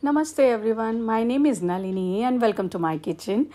Namaste everyone, my name is Nalini and welcome to my kitchen.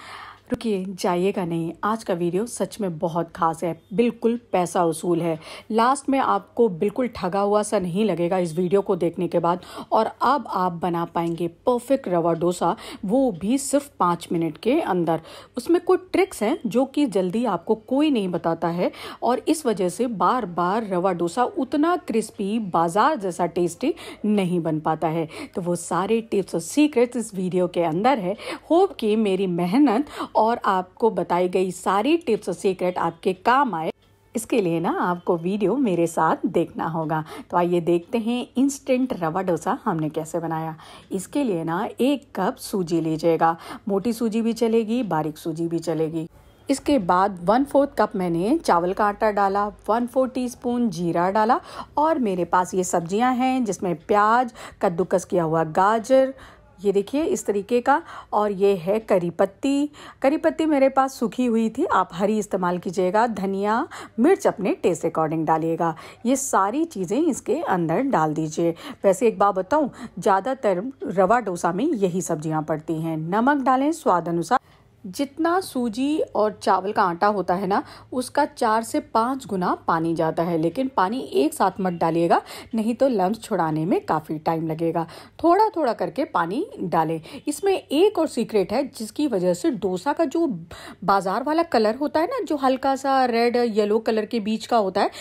रुकिए जाइएगा नहीं आज का वीडियो सच में बहुत खास है बिल्कुल पैसा उसूल है लास्ट में आपको बिल्कुल ठगा हुआ सा नहीं लगेगा इस वीडियो को देखने के बाद और अब आप बना पाएंगे परफेक्ट रवा डोसा वो भी सिर्फ पाँच मिनट के अंदर उसमें कुछ ट्रिक्स हैं जो कि जल्दी आपको कोई नहीं बताता है और इस वजह से बार बार रवा डोसा उतना क्रिस्पी बाजार जैसा टेस्टी नहीं बन पाता है तो वो सारे टिप्स और सीक्रेट्स इस वीडियो के अंदर है होप कि मेरी मेहनत और आपको बताई गई सारी टिप्स और सीक्रेट आपके काम आए इसके लिए ना आपको वीडियो मेरे साथ देखना होगा तो आइए देखते हैं इंस्टेंट रवा डोसा हमने कैसे बनाया इसके लिए ना एक कप सूजी लीजिएगा मोटी सूजी भी चलेगी बारीक सूजी भी चलेगी इसके बाद वन फोर्थ कप मैंने चावल का आटा डाला वन फोर टीस्पून जीरा डाला और मेरे पास ये सब्जियां हैं जिसमें प्याज कद्दूकस किया हुआ गाजर ये देखिए इस तरीके का और ये है करी पत्ती करी पत्ती मेरे पास सूखी हुई थी आप हरी इस्तेमाल कीजिएगा धनिया मिर्च अपने टेस्ट अकॉर्डिंग डालिएगा ये सारी चीज़ें इसके अंदर डाल दीजिए वैसे एक बात बताऊँ ज़्यादातर रवा डोसा में यही सब्जियाँ पड़ती हैं नमक डालें स्वाद अनुसार जितना सूजी और चावल का आटा होता है ना उसका चार से पाँच गुना पानी जाता है लेकिन पानी एक साथ मत डालिएगा नहीं तो लम्ब छुड़ाने में काफ़ी टाइम लगेगा थोड़ा थोड़ा करके पानी डालें इसमें एक और सीक्रेट है जिसकी वजह से डोसा का जो बाज़ार वाला कलर होता है ना जो हल्का सा रेड येलो कलर के बीच का होता है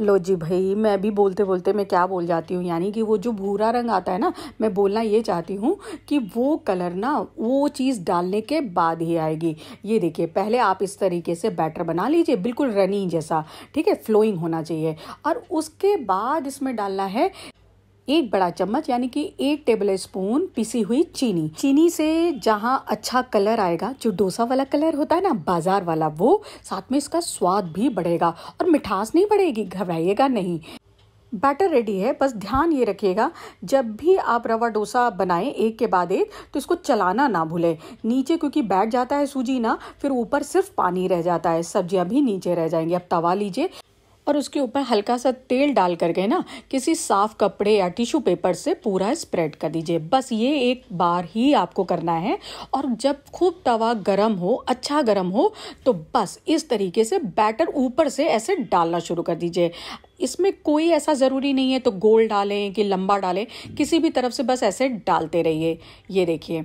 लो जी भाई मैं भी बोलते बोलते मैं क्या बोल जाती हूँ यानी कि वो जो भूरा रंग आता है ना मैं बोलना ये चाहती हूँ कि वो कलर ना वो चीज़ डालने के बाद ही आएगी ये देखिए पहले आप इस तरीके से बैटर बना लीजिए बिल्कुल रनिंग जैसा ठीक है फ्लोइंग होना चाहिए और उसके बाद इसमें डालना है एक बड़ा चम्मच यानी कि एक टेबल स्पून पिसी हुई चीनी चीनी से जहाँ अच्छा कलर आएगा जो डोसा वाला कलर होता है ना बाजार वाला वो साथ में इसका स्वाद भी बढ़ेगा और मिठास नहीं बढ़ेगी घबराइएगा नहीं बैटर रेडी है बस ध्यान ये रखिएगा जब भी आप रवा डोसा बनाएं एक के बाद एक तो इसको चलाना ना भूलें नीचे क्योंकि बैठ जाता है सूजी ना फिर ऊपर सिर्फ पानी रह जाता है सब्जियां भी नीचे रह जाएंगी अब तवा लीजिए और उसके ऊपर हल्का सा तेल डाल करके ना किसी साफ कपड़े या टिश्यू पेपर से पूरा स्प्रेड कर दीजिए बस ये एक बार ही आपको करना है और जब खूब तवा गर्म हो अच्छा गर्म हो तो बस इस तरीके से बैटर ऊपर से ऐसे डालना शुरू कर दीजिए इसमें कोई ऐसा ज़रूरी नहीं है तो गोल डालें कि लंबा डालें किसी भी तरफ से बस ऐसे डालते रहिए ये देखिए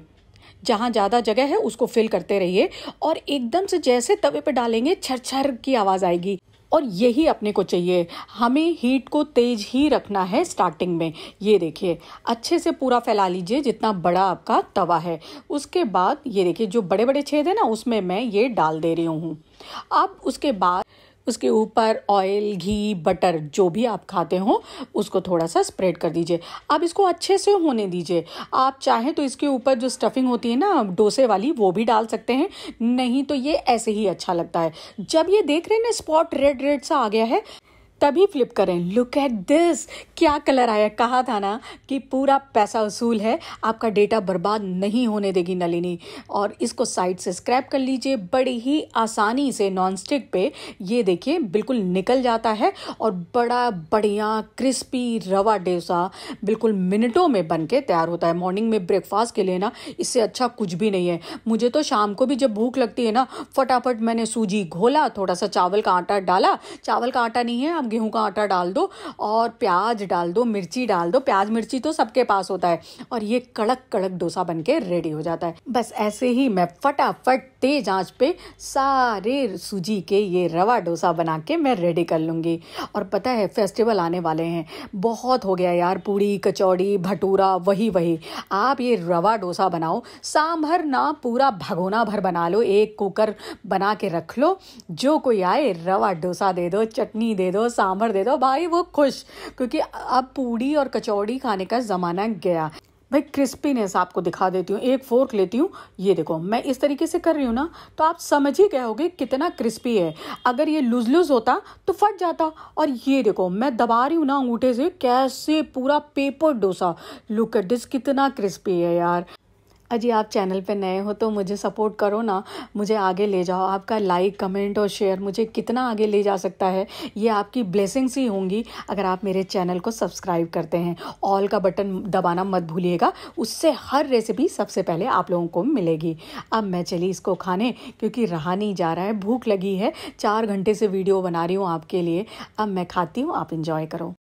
जहाँ ज़्यादा जगह है उसको फिल करते रहिए और एकदम से जैसे तवे पे डालेंगे छर छर की आवाज़ आएगी और यही अपने को चाहिए हमें हीट को तेज ही रखना है स्टार्टिंग में ये देखिए अच्छे से पूरा फैला लीजिए जितना बड़ा आपका तवा है उसके बाद ये देखिए जो बड़े बड़े छेद है ना उसमें मैं ये डाल दे रही हूँ अब उसके बाद उसके ऊपर ऑयल घी बटर जो भी आप खाते हो उसको थोड़ा सा स्प्रेड कर दीजिए अब इसको अच्छे से होने दीजिए आप चाहें तो इसके ऊपर जो स्टफिंग होती है ना डोसे वाली वो भी डाल सकते हैं नहीं तो ये ऐसे ही अच्छा लगता है जब ये देख रहे हैं ना स्पॉट रेड रेड सा आ गया है तभी फ्लिप करें लुक एट दिस क्या कलर आया कहा था ना कि पूरा पैसा वसूल है आपका डेटा बर्बाद नहीं होने देगी नलिनी और इसको साइड से स्क्रैप कर लीजिए बड़ी ही आसानी से नॉन स्टिक पे ये देखिए बिल्कुल निकल जाता है और बड़ा बढ़िया क्रिस्पी रवा डोसा बिल्कुल मिनटों में बन के तैयार होता है मॉर्निंग में ब्रेकफास्ट के लिए ना इससे अच्छा कुछ भी नहीं है मुझे तो शाम को भी जब भूख लगती है ना फटाफट मैंने सूजी घोला थोड़ा सा चावल का आटा डाला चावल का आटा नहीं है आप गेहूं का आटा डाल दो और प्याज डाल दो मिर्ची डाल दो प्याज मिर्ची तो सबके पास होता है और ये कड़क कड़क डोसा बन के रेडी हो जाता है बस ऐसे ही मैं फटाफट तेज आँच पे सारे सूजी के ये रवा डोसा बना के मैं रेडी कर लूँगी और पता है फेस्टिवल आने वाले हैं बहुत हो गया यार पूड़ी कचौड़ी भटूरा वही वही आप ये रवा डोसा बनाओ सांभर ना पूरा भगोना भर बना लो एक कुकर बना के रख लो जो कोई आए रवा डोसा दे दो चटनी दे दो सांभर दे दो भाई वो खुश क्योंकि अब पूड़ी और कचौड़ी खाने का ज़माना गया भाई क्रिस्पीनेस आपको दिखा देती हूँ एक फोर्क लेती हूँ ये देखो मैं इस तरीके से कर रही हूँ ना तो आप समझ ही गए होगे कितना क्रिस्पी है अगर ये लूज लूज होता तो फट जाता और ये देखो मैं दबा रही हूँ ना अंगूठे से कैसे पूरा paper dosa look at this कितना क्रिस्पी है यार अजी आप चैनल पे नए हो तो मुझे सपोर्ट करो ना मुझे आगे ले जाओ आपका लाइक कमेंट और शेयर मुझे कितना आगे ले जा सकता है ये आपकी ब्लेसिंग्स ही होंगी अगर आप मेरे चैनल को सब्सक्राइब करते हैं ऑल का बटन दबाना मत भूलिएगा उससे हर रेसिपी सबसे पहले आप लोगों को मिलेगी अब मैं चली इसको खाने क्योंकि रहा नहीं जा रहा है भूख लगी है चार घंटे से वीडियो बना रही हूँ आपके लिए अब मैं खाती हूँ आप इन्जॉय करो